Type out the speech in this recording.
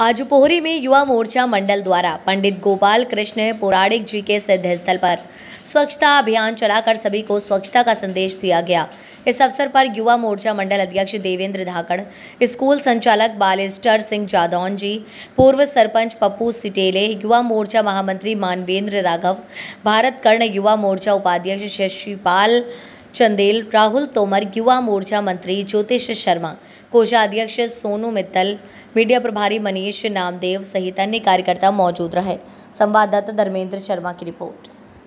आज पोहरी में युवा मोर्चा मंडल द्वारा पंडित गोपाल कृष्ण पौराणिक जी के सिद्ध स्थल पर स्वच्छता अभियान चलाकर सभी को स्वच्छता का संदेश दिया गया इस अवसर पर युवा मोर्चा मंडल अध्यक्ष देवेंद्र धाकड़ स्कूल संचालक बालेस्टर सिंह जादौन जी पूर्व सरपंच पप्पू सिटेले युवा मोर्चा महामंत्री मानवेंद्र राघव भारत कर्ण युवा मोर्चा उपाध्यक्ष शशिपाल चंदेल राहुल तोमर युवा मोर्चा मंत्री ज्योतिष शर्मा कोषाध्यक्ष सोनू मित्तल मीडिया प्रभारी मनीष नामदेव सहित अन्य कार्यकर्ता मौजूद रहे संवाददाता धर्मेंद्र शर्मा की रिपोर्ट